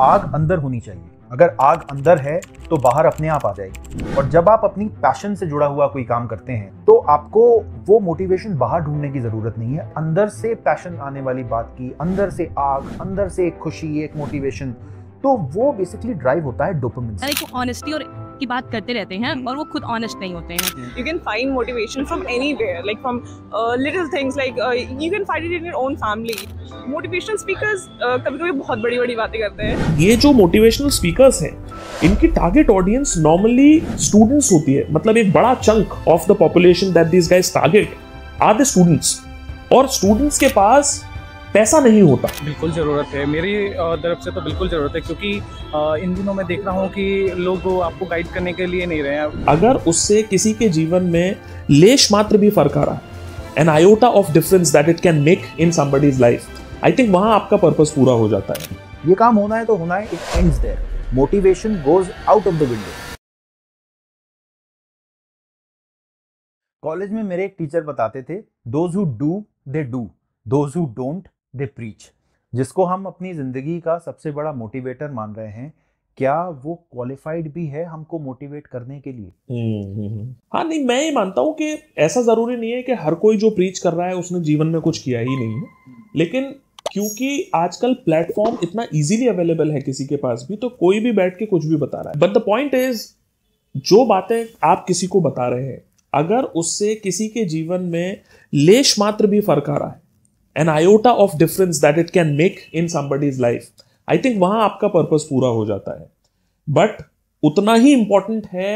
आग अंदर होनी चाहिए अगर आग अंदर है तो बाहर अपने आप आ जाएगी और जब आप अपनी पैशन से जुड़ा हुआ कोई काम करते हैं तो आपको वो मोटिवेशन बाहर ढूंढने की ज़रूरत नहीं है अंदर से पैशन आने वाली बात की अंदर से आग अंदर से एक खुशी एक मोटिवेशन तो वो बेसिकली ड्राइव होता है डोपामिन से ऑनेस्टी तो और की बात करते रहते हैं और वो खुद ऑनेस्ट नहीं होते हैं you can find motivation from anywhere like from little things like you can find it in your own family motivational speakers कभी कभी बहुत बड़ी बड़ी बातें करते हैं ये जो मोटिवेशनल स्पीकर्स हैं इनकी टारगेट ऑडियंस नॉर्मली स्टूडेंट्स होती है मतलब एक बड़ा chunk of the population that these guys target are the students और स्टूडेंट्स के पास पैसा नहीं होता बिल्कुल ज़रूरत है मेरी तरफ से तो बिल्कुल ज़रूरत है क्योंकि इन दिनों में देख रहा हूँ कि लोग आपको गाइड करने के लिए नहीं रहे हैं अगर उससे किसी के जीवन में लेश मात्र भी फर्क आ रहा है an iota of difference that it can make in somebody's life I think वहाँ आपका पर्पज पूरा हो जाता है ये काम होना है तो होना है it ends there motivation goes out of the window college में मेरे एक टीचर बताते थे those who do they do those who don't they preach जिसको हम अपनी ज़िंदगी का सबसे बड़ा मोटिवेटर मान रहे हैं क्या वो क्वालिफाइड भी है हमको मोटिवेट करने के लिए हम्म, हम्म, हम्म। हाँ नहीं मैं ये मानता हूँ कि ऐसा ज़रूरी नहीं है कि हर कोई जो प्रीच कर रहा है उसने जीवन में कुछ किया ही नहीं है लेकिन क्योंकि आजकल प्लेटफॉर्म इतना इजीली अवेलेबल है किसी के पास भी तो कोई भी बैठ के कुछ भी बता रहा है बट द पॉइंट इज जो बातें आप किसी को बता रहे हैं अगर उससे किसी के जीवन में लेश मात्र भी फर्क आ रहा है an iota of difference that it can make in somebody's life I think वहां आपका पर्पज पूरा हो जाता है बट उतना ही इंपॉर्टेंट है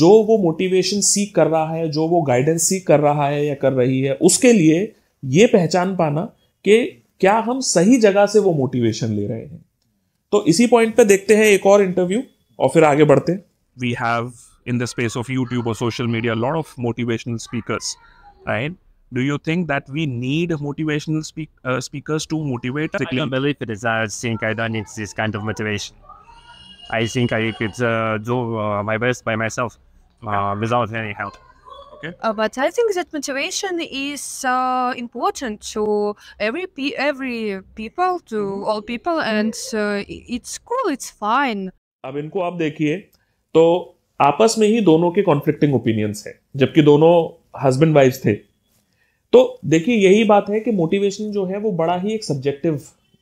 जो वो मोटिवेशन सीख कर रहा है जो वो गाइडेंस सीख कर रहा है या कर रही है उसके लिए ये पहचान पाना कि क्या हम सही जगह से वो मोटिवेशन ले रहे हैं तो इसी पॉइंट पे देखते हैं एक और इंटरव्यू और फिर आगे बढ़ते we have in the space of YouTube और social media lot of motivational speaker right do you think that we need motivational speak, uh, speakers to motivate I don't believe it is. I think I don't need this kind of motivation. I think I could uh, do uh, my best by myself okay. uh, without any help. Okay. Uh, but I think that motivation is uh, important to every pe every people, to all people, and uh, it's cool, it's fine. अब इनको आप देखिए तो आपस में ही दोनों के conflicting opinions हैं जबकि दोनों हस्बैंड वाइफ थे तो देखिए यही बात है कि मोटिवेशन जो है वो बड़ा ही एक सब्जेक्टिव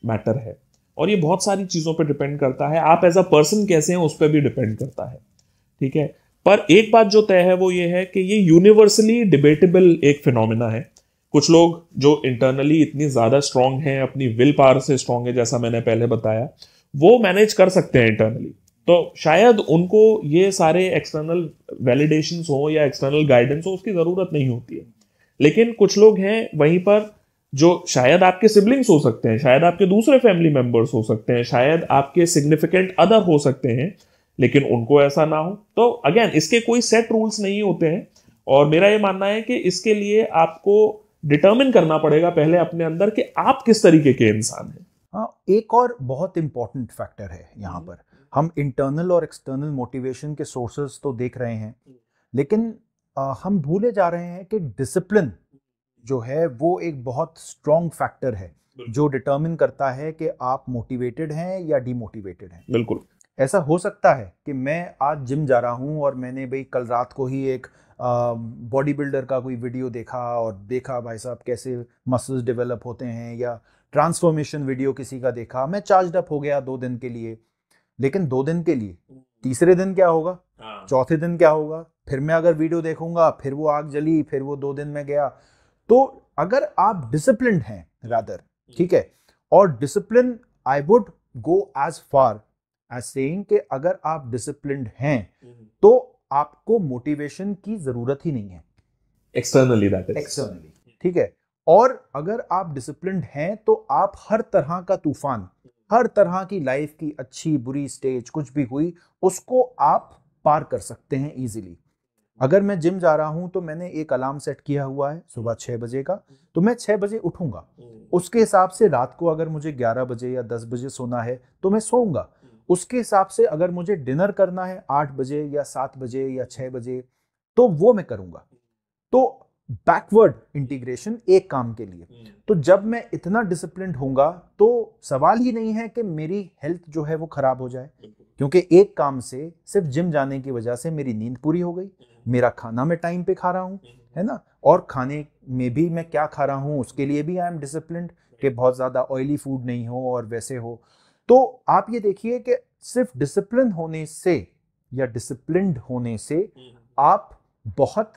मैटर है और ये बहुत सारी चीज़ों पर डिपेंड करता है आप एज अ पर्सन कैसे हैं उस पर भी डिपेंड करता है ठीक है पर एक बात जो तय है वो ये है कि ये यूनिवर्सली डिबेटेबल एक फिनोमिना है कुछ लोग जो इंटरनली इतनी ज़्यादा स्ट्रांग हैं अपनी विल पावर से स्ट्रांग है जैसा मैंने पहले बताया वो मैनेज कर सकते हैं इंटरनली तो शायद उनको ये सारे एक्सटर्नल वैलिडेशन हो या एक्सटर्नल गाइडेंस हो उसकी ज़रूरत नहीं होती है लेकिन कुछ लोग हैं वहीं पर जो शायद आपके सिबलिंग्स हो सकते हैं शायद आपके दूसरे फैमिली मेंबर्स हो सकते हैं शायद आपके सिग्निफिकेंट अदर हो सकते हैं लेकिन उनको ऐसा ना हो तो अगेन इसके कोई सेट रूल्स नहीं होते हैं और मेरा ये मानना है कि इसके लिए आपको डिटर्मिन करना पड़ेगा पहले अपने अंदर कि आप किस तरीके के इंसान हैं हाँ एक और बहुत इंपॉर्टेंट फैक्टर है यहाँ पर हम इंटरनल और एक्सटर्नल मोटिवेशन के सोर्सेज तो देख रहे हैं लेकिन हम भूले जा रहे हैं कि डिसिप्लिन जो है वो एक बहुत स्ट्रॉन्ग फैक्टर है जो डिटर्मिन करता है कि आप मोटिवेटेड हैं या डीमोटिवेटेड हैं बिल्कुल ऐसा हो सकता है कि मैं आज जिम जा रहा हूं और मैंने भाई कल रात को ही एक बॉडी बिल्डर का कोई वीडियो देखा और देखा भाई साहब कैसे मसल्स डेवलप होते हैं या ट्रांसफॉर्मेशन वीडियो किसी का देखा मैं चार्ज अप हो गया दो दिन के लिए लेकिन दो दिन के लिए हम्म। तीसरे दिन क्या होगा हाँ। चौथे दिन क्या होगा फिर मैं अगर वीडियो देखूंगा फिर वो आग जली फिर वो दो दिन में गया तो अगर आप डिसिप्लिन हैं रादर ठीक है और discipline I would go as far as saying कि अगर आप डिसिप्लिन हैं हम्म। तो आपको मोटिवेशन की जरूरत ही नहीं है एक्सटर्नली एक्सटर्नली ठीक है और अगर आप डिसिप्लिन हैं तो आप हर तरह का तूफान हर तरह की लाइफ की अच्छी बुरी स्टेज कुछ भी हुई उसको आप पार कर सकते हैं इजीली अगर मैं जिम जा रहा हूं तो मैंने एक अलार्म सेट किया हुआ है सुबह छह बजे का तो मैं छह बजे उठूंगा हम्म। उसके हिसाब से रात को अगर मुझे ग्यारह बजे या दस बजे सोना है तो मैं सोऊंगा हम्म। उसके हिसाब से अगर मुझे डिनर करना है आठ बजे या सात बजे या छह बजे तो वो मैं करूंगा तो बैकवर्ड इंटीग्रेशन एक काम के लिए हम्म। तो जब मैं इतना डिसिप्लिन होऊंगा तो सवाल ही नहीं है कि मेरी हेल्थ जो है वो खराब हो जाए क्योंकि एक काम से सिर्फ जिम जाने की वजह से मेरी नींद पूरी हो गई मेरा खाना मैं टाइम पे खा रहा हूँ है ना और खाने में भी मैं क्या खा रहा हूँ उसके लिए भी आई एम डिसिप्लिन कि बहुत ज़्यादा ऑयली फूड नहीं हो और वैसे हो तो आप ये देखिए कि सिर्फ डिसिप्लिन होने से या डिसिप्लिन होने से आप बहुत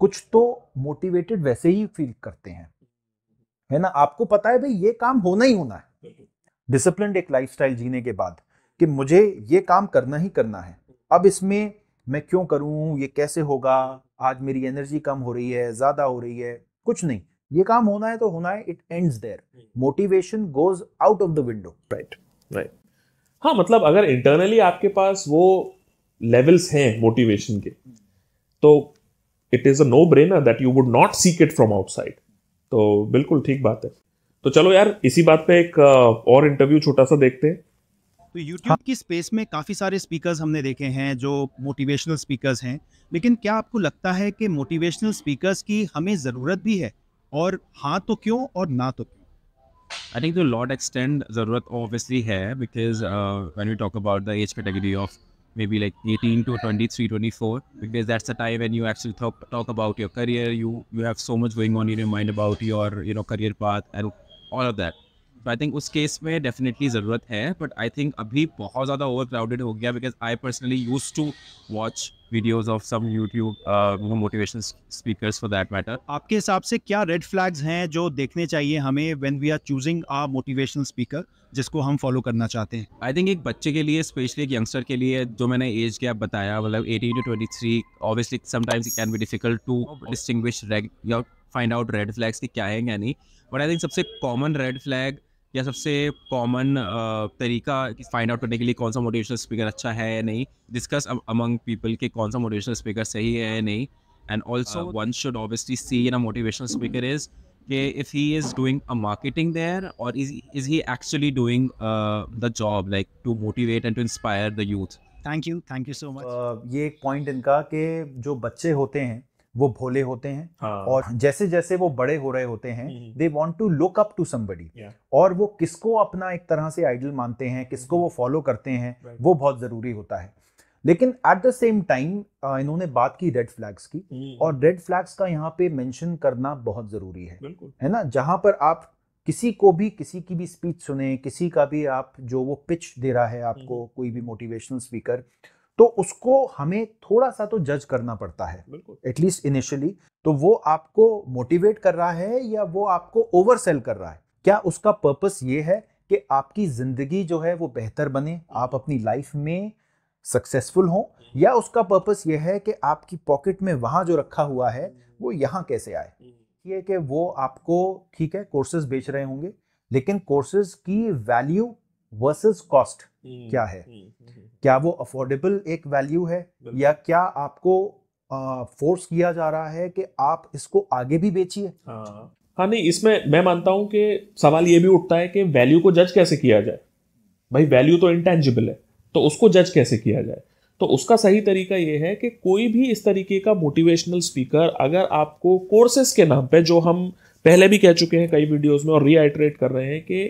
कुछ तो मोटिवेटेड वैसे ही फील करते हैं है ना आपको पता है भाई ये काम होना ही होना है डिसिप्लिन एक लाइफस्टाइल जीने के बाद कि मुझे ये काम करना ही करना है अब इसमें मैं क्यों करूं ये कैसे होगा आज मेरी एनर्जी कम हो रही है ज़्यादा हो रही है कुछ नहीं ये काम होना है तो होना है it ends there motivation goes out of the window right right हाँ मतलब अगर इंटरनली आपके पास वो लेवल्स हैं मोटिवेशन के hmm. तो it is a no brainer that you would not seek it from outside तो बिल्कुल ठीक बात है तो चलो यार इसी बात पे एक और इंटरव्यू छोटा सा देखते हैं तो YouTube हाँ। की स्पेस में काफ़ी सारे स्पीकर्स हमने देखे हैं जो मोटिवेशनल स्पीकर्स हैं लेकिन क्या आपको लगता है कि मोटिवेशनल स्पीकर्स की हमें ज़रूरत भी है और हाँ तो क्यों और ना तो क्यों आई थिंक तो लॉर्ड एक्सटेंड ज़रूरत ऑब्वियसली है because when you talk about the age category of maybe like eighteen to twenty three because that's a time when you actually talk about your career you you have so much going on in your mind about your you know career path and all of that तो I think उस case में definitely ज़रूरत है but I think अभी बहुत ज़्यादा over overcrowded हो गया because I personally use to watch videos of some YouTube motivation speaker for that matter आपके हिसाब से क्या रेड फ्लैग्स हैं जो देखने चाहिए हमें when we are choosing a motivational speaker जिसको हम फॉलो करना चाहते हैं आई थिंक एक बच्चे के लिए स्पेशली एक यंगस्टर के लिए जो मैंने एज गैप बताया मतलब eighteen to twenty three obviously sometimes can be difficult to distinguish find out red flags की क्या है या नहीं बट आई थिंक सबसे कॉमन रेड फ्लैग या सबसे कॉमन तरीका फाइंड आउट करने के लिए कौन सा मोटिवेशनल स्पीकर अच्छा है या नहीं डिस्कस अमंग पीपल कि कौन सा मोटिवेशनल स्पीकर सही है या नहीं and also one should obviously see in a motivational speaker is के if he is doing a marketing there और is he actually doing the job like to motivate and to inspire the youth thank you thank you so much ये एक point इनका कि जो बच्चे होते हैं वो भोले होते हैं हाँ. और जैसे जैसे वो बड़े हो रहे होते हैं they want to look up to somebody और वो किसको अपना एक तरह से आइडल मानते हैं किसको हम्म। वो फॉलो करते हैं वो बहुत जरूरी होता है लेकिन एट द सेम टाइम इन्होंने बात की रेड फ्लैग्स की हम्म। और रेड फ्लैग्स का यहाँ पे मेंशन करना बहुत जरूरी है है ना जहां पर आप किसी को भी किसी की भी स्पीच सुने किसी का भी आप जो वो पिच दे रहा है आपको हम्म। कोई भी मोटिवेशनल स्पीकर तो उसको हमें थोड़ा सा तो जज करना पड़ता है एटलीस्ट इनिशियली तो वो आपको मोटिवेट कर रहा है या वो आपको ओवर सेल कर रहा है क्या उसका पर्पस ये है कि आपकी जिंदगी जो है वो बेहतर बने आप अपनी लाइफ में सक्सेसफुल हो या उसका पर्पस ये है कि आपकी पॉकेट में वहां जो रखा हुआ है वो यहाँ कैसे आए ये कि वो आपको ठीक है कोर्सेज बेच रहे होंगे लेकिन कोर्सेज की वैल्यू वर्सेस कॉस्ट हम्म, क्या है हम्म, हम्म, क्या वो अफोर्डेबल एक वैल्यू है या क्या आपको फोर्स किया जा रहा है कि आप इसको आगे भी बेचिए हाँ, हाँ नहीं इसमें मैं मानता हूं कि सवाल ये भी उठता है कि वैल्यू को जज कैसे किया जाए भाई वैल्यू तो इंटेंजिबल है तो उसको जज कैसे किया जाए तो उसका सही तरीका यह है कि कोई भी इस तरीके का मोटिवेशनल स्पीकर अगर आपको कोर्सेज के नाम पे जो हम पहले भी कह चुके हैं कई वीडियोस में और रिहाइट्रेट कर रहे हैं कि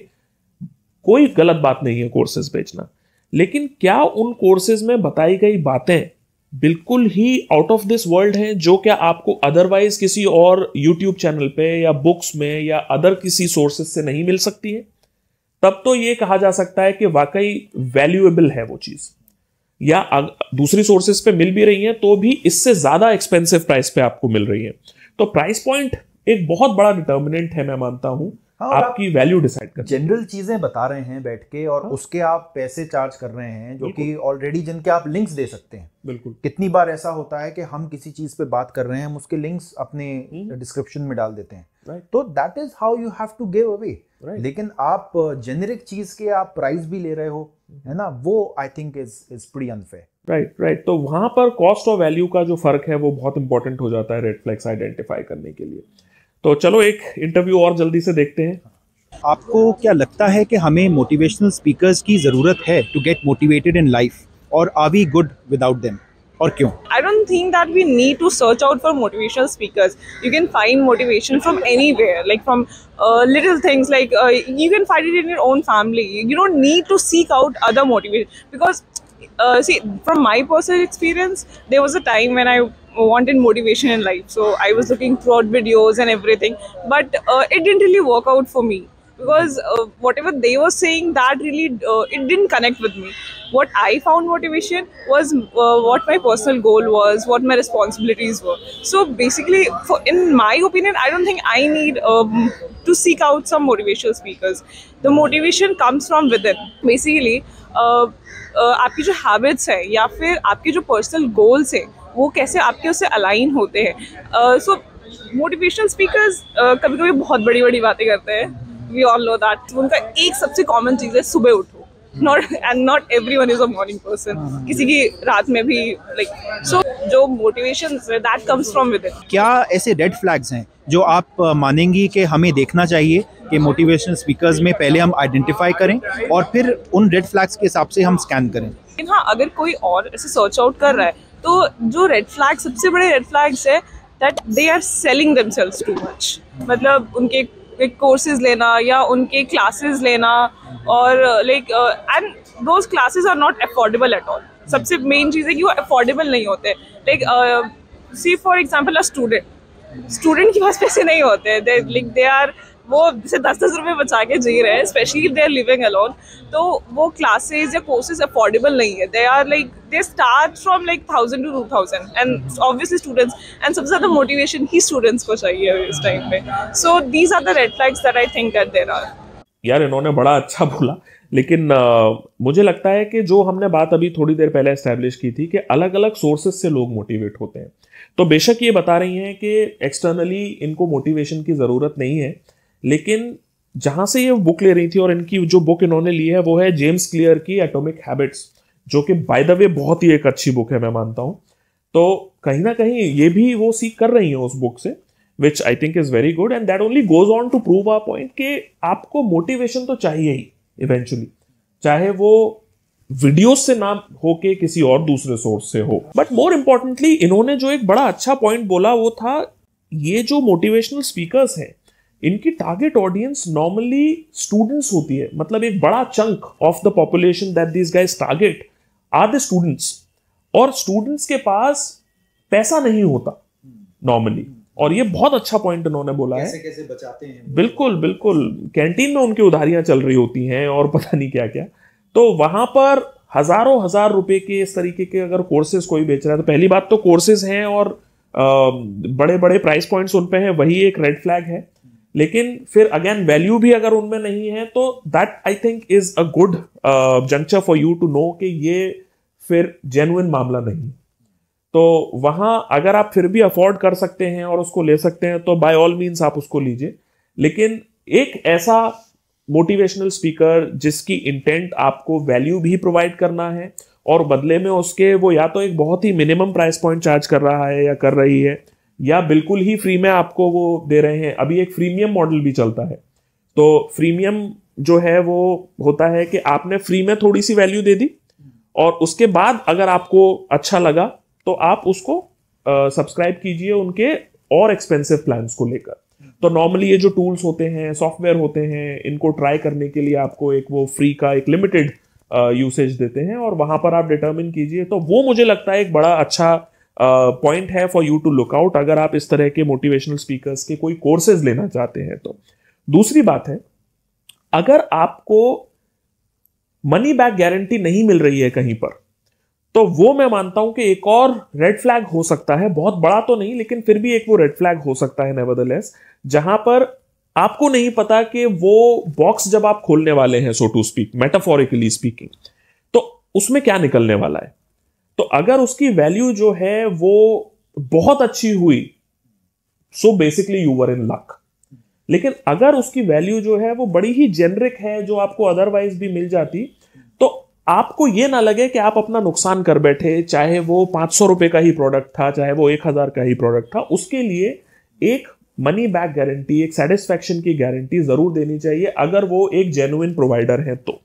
कोई गलत बात नहीं है कोर्सेज बेचना लेकिन क्या उन कोर्सेज में बताई गई बातें बिल्कुल ही आउट ऑफ दिस वर्ल्ड हैं जो क्या आपको अदरवाइज किसी और यूट्यूब चैनल पे या बुक्स में या अदर किसी सोर्सेज से नहीं मिल सकती है तब तो ये कहा जा सकता है कि वाकई वैल्यूएबल है वो चीज़ या दूसरी सोर्सेज पे मिल भी रही है तो भी इससे ज़्यादा एक्सपेंसिव प्राइस पे आपको मिल रही है तो प्राइस पॉइंट एक बहुत बड़ा डिटर्मिनेंट है मैं मानता हूं हाँ, आपकी वैल्यू डिसाइड कर जनरल चीजें बता रहे हैं बैठ के और हाँ? उसके आप पैसे चार्ज कर रहे हैं जो कि ऑलरेडी जिनके आप लिंक्स दे सकते हैं बिल्कुल कितनी बार ऐसा होता है कि हम किसी चीज पे बात कर रहे हैं हम उसके लिंक्स अपने डिस्क्रिप्शन हम्म। में डाल देते हैं right. तो that is how you have to give away लेकिन आप जेनेरिक चीज के आप प्राइस भी ले रहे हो है ना वो I think is is pretty unfair right right तो वहां पर कॉस्ट और वैल्यू का जो फर्क है वो बहुत इंपॉर्टेंट हो जाता है रेड फ्लैग्स आइडेंटिफाई करने के लिए तो चलो एक इंटरव्यू और जल्दी से देखते हैं आपको क्या लगता है कि हमें मोटिवेशनल स्पीकर्स की ज़रूरत है to get motivated in life और are we good without them और क्यों I don't think that we need to search out for motivational speakers you can find motivation from anywhere like from little things like you can find it in your own family you don't need to seek out other motivation because see from my personal experience there was a time when I wanted motivation in life. So I was looking throughout videos and everything, but uh, it didn't really work out for me because uh, whatever they were saying, that really uh, it didn't connect with me. What I found motivation was uh, what my personal goal was, what my responsibilities were. So basically, for, in my opinion, I don't think I need um, to seek out some motivational speakers. The motivation comes from within. Basically, uh, uh, आपकी जो habits हैं या फिर आपके जो personal goals हैं वो कैसे आपके उससे अलाइन होते हैं सो मोटिवेशनल स्पीकर्स कभी कभी बहुत बड़ी बड़ी बातें करते हैं वी ऑल नो दैट उनका एक सबसे कॉमन चीज़ है सुबह उठो not and not everyone is a morning person किसी की रात में भी लाइक like, सो so, जो motivation that comes from within क्या ऐसे रेड फ्लैग्स हैं जो आप मानेंगी कि हमें देखना चाहिए कि मोटिवेशन स्पीकर्स में पहले हम आइडेंटिफाई करें और फिर उन रेड फ्लैग्स के हिसाब से हम स्कैन करें लेकिन हाँ अगर कोई और ऐसे सर्च आउट कर रहा है तो जो रेड फ्लैग सबसे बड़े रेड फ्लैग्स है that they are selling themselves too much मतलब उनके कोर्सेज लेना या उनके क्लासेस लेना और like and those classes are not affordable at all सबसे मेन चीज़ है कि वो अफोर्डेबल नहीं होते like see for example a student student के पास पैसे नहीं होते दे लाइक दे आर वो जैसे दस दस रुपये बचा के जी रहे हैं specially they are living alone तो वो क्लासेज या कोर्सेज अफोर्डेबल नहीं है they are like they start from like thousand to two thousand and obviously students and सबसे ज़्यादा मोटिवेशन ही स्टूडेंट्स को चाहिए इस टाइम पे so these are the red flags that I think that there are यार इन्होंने बड़ा अच्छा बोला लेकिन आ, मुझे लगता है कि जो हमने बात अभी थोड़ी देर पहले एस्टेब्लिश की थी कि अलग अलग सोर्सेस से लोग मोटिवेट होते हैं तो बेशक ये बता रही हैं कि एक्सटर्नली इनको मोटिवेशन की ज़रूरत नहीं है लेकिन जहाँ से ये बुक ले रही थी और इनकी जो बुक इन्होंने ली है वो है जेम्स क्लियर की एटॉमिक हैबिट्स जो कि बाय द वे बहुत ही एक अच्छी बुक है मैं मानता हूँ तो कहीं ना कहीं ये भी वो सीख कर रही हैं उस बुक से which I think is very good and that only goes on to prove a point कि आपको मोटिवेशन तो चाहिए ही इवेंचुअली चाहे वो वीडियो से ना होके किसी और दूसरे सोर्स से हो बट मोर इंपॉर्टेंटली इन्होंने जो एक बड़ा अच्छा पॉइंट बोला वो था ये जो मोटिवेशनल स्पीकर्स हैं इनकी टारगेट ऑडियंस नॉर्मली स्टूडेंट्स होती है मतलब एक बड़ा chunk of the population that this guys target are the students और स्टूडेंट्स के पास पैसा नहीं होता नॉर्मली और ये बहुत अच्छा पॉइंट उन्होंने बोला कैसे, है कैसे बचाते हैं बिल्कुल बिल्कुल कैंटीन में उनकी उधारियां चल रही होती हैं और पता नहीं क्या क्या तो वहां पर हजारों हजार रुपए के इस तरीके के अगर कोर्सेज कोई बेच रहा है तो पहली बात तो कोर्सेज हैं और आ, बड़े बड़े प्राइस पॉइंट्स उन पे हैं वही एक रेड फ्लैग है लेकिन फिर अगेन वैल्यू भी अगर उनमें नहीं है तो that I think is a good juncture for you to know कि ये फिर जेन्युन मामला नहीं तो वहां अगर आप फिर भी अफोर्ड कर सकते हैं और उसको ले सकते हैं तो बाय ऑल मीन्स आप उसको लीजिए लेकिन एक ऐसा मोटिवेशनल स्पीकर जिसकी इंटेंट आपको वैल्यू भी प्रोवाइड करना है और बदले में उसके वो या तो एक बहुत ही मिनिमम प्राइस पॉइंट चार्ज कर रहा है या कर रही है या बिल्कुल ही फ्री में आपको वो दे रहे हैं अभी एक फ्रीमियम मॉडल भी चलता है तो फ्रीमियम जो है वो होता है कि आपने फ्री में थोड़ी सी वैल्यू दे दी और उसके बाद अगर आपको अच्छा लगा तो आप उसको सब्सक्राइब कीजिए उनके और एक्सपेंसिव प्लान्स को लेकर तो नॉर्मली ये जो टूल्स होते हैं सॉफ्टवेयर होते हैं इनको ट्राई करने के लिए आपको एक वो फ्री का एक लिमिटेड यूसेज देते हैं और वहां पर आप डिटर्मिन कीजिए तो वो मुझे लगता है एक बड़ा अच्छा पॉइंट uh, है for you to look out अगर आप इस तरह के मोटिवेशनल स्पीकर्स के कोई कोर्सेज लेना चाहते हैं तो दूसरी बात है अगर आपको मनी बैक गारंटी नहीं मिल रही है कहीं पर तो वो मैं मानता हूं कि एक और रेड फ्लैग हो सकता है बहुत बड़ा तो नहीं लेकिन फिर भी एक वो रेड फ्लैग हो सकता है नेवरदलेस जहां पर आपको नहीं पता कि वो बॉक्स जब आप खोलने वाले हैं so to speak metaphorically speaking तो उसमें क्या निकलने वाला है तो अगर उसकी वैल्यू जो है वो बहुत अच्छी हुई so basically you were in luck लेकिन अगर उसकी वैल्यू जो है वो बड़ी ही जेनरिक है जो आपको अदरवाइज भी मिल जाती तो आपको ये ना लगे कि आप अपना नुकसान कर बैठे चाहे वो पांच सौ रुपए का ही प्रोडक्ट था चाहे वो एक हजार का ही प्रोडक्ट था उसके लिए एक मनी बैक गारंटी एक सेटिस्फेक्शन की गारंटी जरूर देनी चाहिए अगर वो एक जेन्युन प्रोवाइडर है तो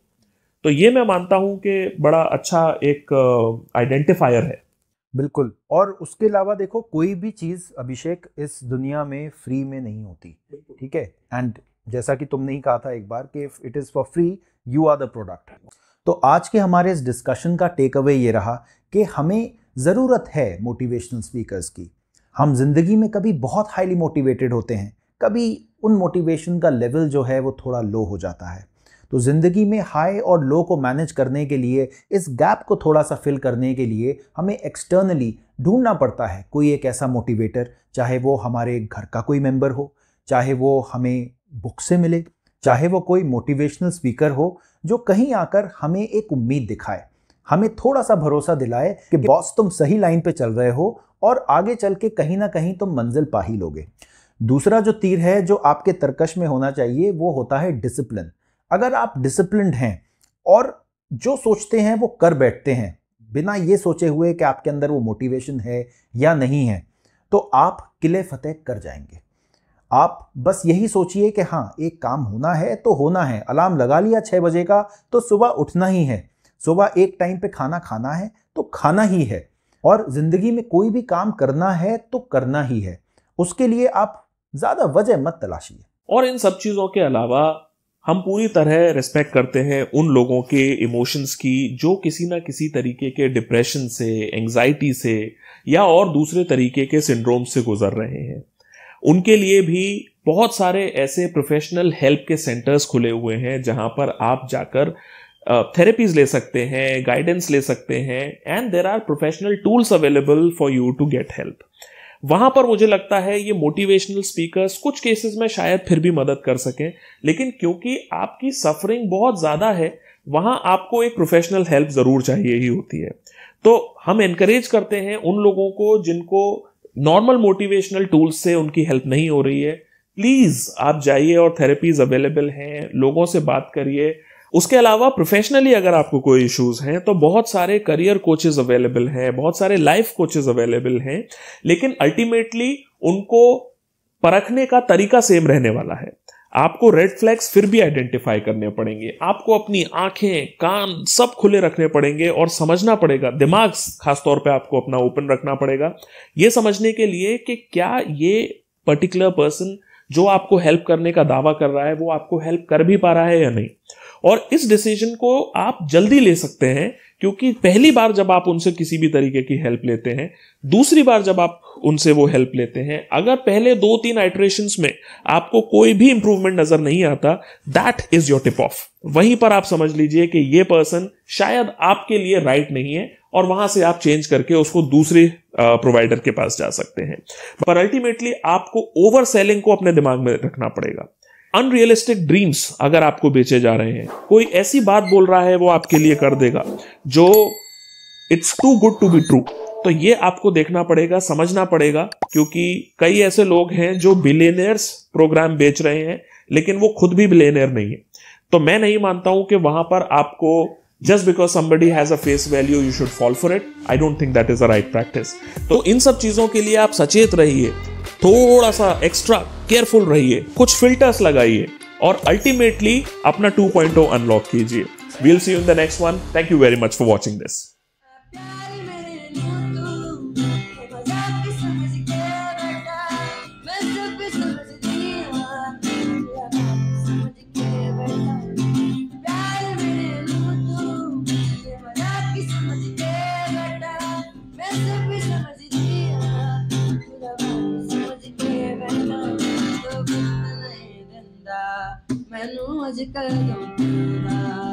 तो ये मैं मानता हूं कि बड़ा अच्छा एक आइडेंटिफायर है बिल्कुल और उसके अलावा देखो कोई भी चीज़ अभिषेक इस दुनिया में फ्री में नहीं होती ठीक है एंड जैसा कि तुमने ही कहा था एक बार कि it is for free you are the product तो आज के हमारे इस डिस्कशन का टेक अवे ये रहा कि हमें ज़रूरत है मोटिवेशनल स्पीकर्स की हम जिंदगी में कभी बहुत हाईली मोटिवेटेड होते हैं कभी उन मोटिवेशन का लेवल जो है वो थोड़ा लो हो जाता है तो ज़िंदगी में हाई और लो को मैनेज करने के लिए इस गैप को थोड़ा सा फिल करने के लिए हमें एक्सटर्नली ढूंढना पड़ता है कोई एक ऐसा मोटिवेटर चाहे वो हमारे घर का कोई मेंबर हो चाहे वो हमें बुक से मिले चाहे वो कोई मोटिवेशनल स्पीकर हो जो कहीं आकर हमें एक उम्मीद दिखाए हमें थोड़ा सा भरोसा दिलाए कि बॉस तुम सही लाइन पे चल रहे हो और आगे चल के कहीं ना कहीं तुम मंजिल पा ही लोगे दूसरा जो तीर है जो आपके तर्कश में होना चाहिए वो होता है डिसिप्लिन अगर आप डिसिप्लिन हैं और जो सोचते हैं वो कर बैठते हैं बिना ये सोचे हुए कि आपके अंदर वो मोटिवेशन है या नहीं है तो आप किले फतेह कर जाएंगे आप बस यही सोचिए कि हाँ एक काम होना है तो होना है अलार्म लगा लिया छः बजे का तो सुबह उठना ही है सुबह एक टाइम पे खाना खाना है तो खाना ही है और ज़िंदगी में कोई भी काम करना है तो करना ही है उसके लिए आप ज़्यादा वजह मत तलाशिए और इन सब चीज़ों के अलावा हम पूरी तरह रिस्पेक्ट करते हैं उन लोगों के इमोशंस की जो किसी ना किसी तरीके के डिप्रेशन से एंजाइटी से या और दूसरे तरीके के सिंड्रोम से गुजर रहे हैं उनके लिए भी बहुत सारे ऐसे प्रोफेशनल हेल्प के सेंटर्स खुले हुए हैं जहां पर आप जाकर थेरेपीज ले सकते हैं गाइडेंस ले सकते हैं and there are professional tools available for you to get help वहां पर मुझे लगता है ये मोटिवेशनल स्पीकर्स कुछ केसेस में शायद फिर भी मदद कर सकें लेकिन क्योंकि आपकी सफरिंग बहुत ज्यादा है वहां आपको एक प्रोफेशनल हेल्प जरूर चाहिए ही होती है तो हम एनकरेज करते हैं उन लोगों को जिनको नॉर्मल मोटिवेशनल टूल्स से उनकी हेल्प नहीं हो रही है प्लीज आप जाइए और थेरेपीज अवेलेबल हैं लोगों से बात करिए उसके अलावा प्रोफेशनली अगर आपको कोई इश्यूज हैं तो बहुत सारे करियर कोचेज अवेलेबल हैं बहुत सारे लाइफ कोचेज अवेलेबल हैं लेकिन अल्टीमेटली उनको परखने का तरीका सेम रहने वाला है आपको रेड फ्लैग्स फिर भी आइडेंटिफाई करने पड़ेंगे आपको अपनी आंखें कान सब खुले रखने पड़ेंगे और समझना पड़ेगा दिमाग खासतौर पर आपको अपना ओपन रखना पड़ेगा ये समझने के लिए कि क्या ये पर्टिकुलर पर्सन जो आपको हेल्प करने का दावा कर रहा है वो आपको हेल्प कर भी पा रहा है या नहीं और इस डिसीजन को आप जल्दी ले सकते हैं क्योंकि पहली बार जब आप उनसे किसी भी तरीके की हेल्प लेते हैं दूसरी बार जब आप उनसे वो हेल्प लेते हैं अगर पहले दो तीन आइट्रेशन में आपको कोई भी इंप्रूवमेंट नजर नहीं आता that is your tip off वहीं पर आप समझ लीजिए कि ये पर्सन शायद आपके लिए राइट right नहीं है और वहां से आप चेंज करके उसको दूसरे प्रोवाइडर के पास जा सकते हैं पर अल्टीमेटली आपको ओवर सेलिंग को अपने दिमाग में रखना पड़ेगा अनरियलिस्टिक ड्रीम्स अगर आपको बेचे जा रहे हैं कोई ऐसी बात बोल रहा है वो आपके लिए कर देगा जो it's too good to be true तो ये आपको देखना पड़ेगा समझना पड़ेगा क्योंकि कई ऐसे लोग हैं जो बिलेनियर्स प्रोग्राम बेच रहे हैं लेकिन वो खुद भी बिलेनियर नहीं है तो मैं नहीं मानता हूं कि वहां पर आपको just because somebody has a face value you should fall for it I don't think that is a right practice तो इन सब चीजों के लिए आप सचेत रहिए थोड़ा सा एक्स्ट्रा केयरफुल रहिए कुछ फिल्टर्स लगाइए और अल्टीमेटली अपना 2.0 अनलॉक कीजिए we'll see in the next one thank you very much for watching this 時間の